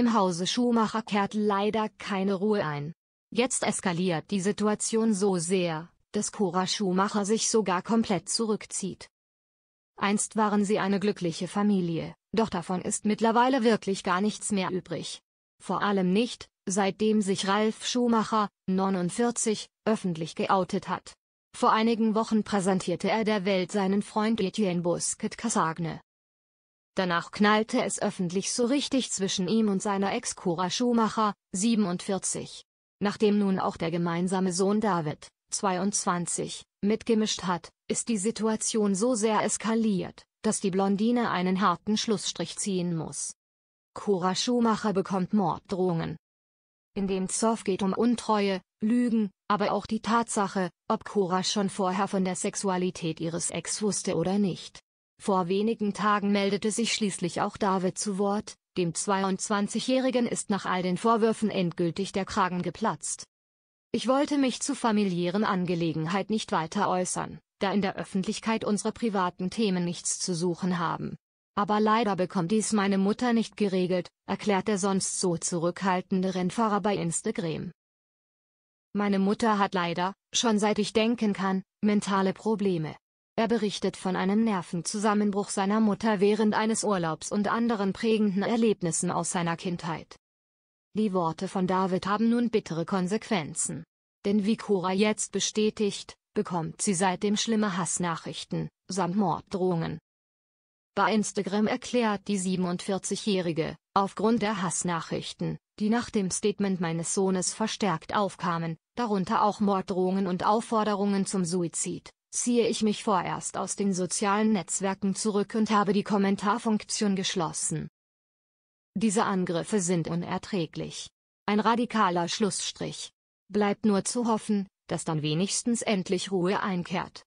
Im Hause Schumacher kehrt leider keine Ruhe ein. Jetzt eskaliert die Situation so sehr, dass Cora Schumacher sich sogar komplett zurückzieht. Einst waren sie eine glückliche Familie, doch davon ist mittlerweile wirklich gar nichts mehr übrig. Vor allem nicht, seitdem sich Ralf Schumacher, 49, öffentlich geoutet hat. Vor einigen Wochen präsentierte er der Welt seinen Freund Etienne Busquet Cassagne. Danach knallte es öffentlich so richtig zwischen ihm und seiner Ex Cora Schumacher, 47. Nachdem nun auch der gemeinsame Sohn David, 22, mitgemischt hat, ist die Situation so sehr eskaliert, dass die Blondine einen harten Schlussstrich ziehen muss. Cora Schumacher bekommt Morddrohungen. In dem Zoff geht um Untreue, Lügen, aber auch die Tatsache, ob Cora schon vorher von der Sexualität ihres Ex wusste oder nicht. Vor wenigen Tagen meldete sich schließlich auch David zu Wort, dem 22-Jährigen ist nach all den Vorwürfen endgültig der Kragen geplatzt. Ich wollte mich zu familiären Angelegenheit nicht weiter äußern, da in der Öffentlichkeit unsere privaten Themen nichts zu suchen haben. Aber leider bekommt dies meine Mutter nicht geregelt, erklärt der sonst so zurückhaltende Rennfahrer bei Instagram. Meine Mutter hat leider, schon seit ich denken kann, mentale Probleme. Er berichtet von einem Nervenzusammenbruch seiner Mutter während eines Urlaubs und anderen prägenden Erlebnissen aus seiner Kindheit. Die Worte von David haben nun bittere Konsequenzen. Denn wie Cora jetzt bestätigt, bekommt sie seitdem schlimme Hassnachrichten, samt Morddrohungen. Bei Instagram erklärt die 47-Jährige, aufgrund der Hassnachrichten, die nach dem Statement meines Sohnes verstärkt aufkamen, darunter auch Morddrohungen und Aufforderungen zum Suizid, ziehe ich mich vorerst aus den sozialen Netzwerken zurück und habe die Kommentarfunktion geschlossen. Diese Angriffe sind unerträglich. Ein radikaler Schlussstrich. Bleibt nur zu hoffen, dass dann wenigstens endlich Ruhe einkehrt.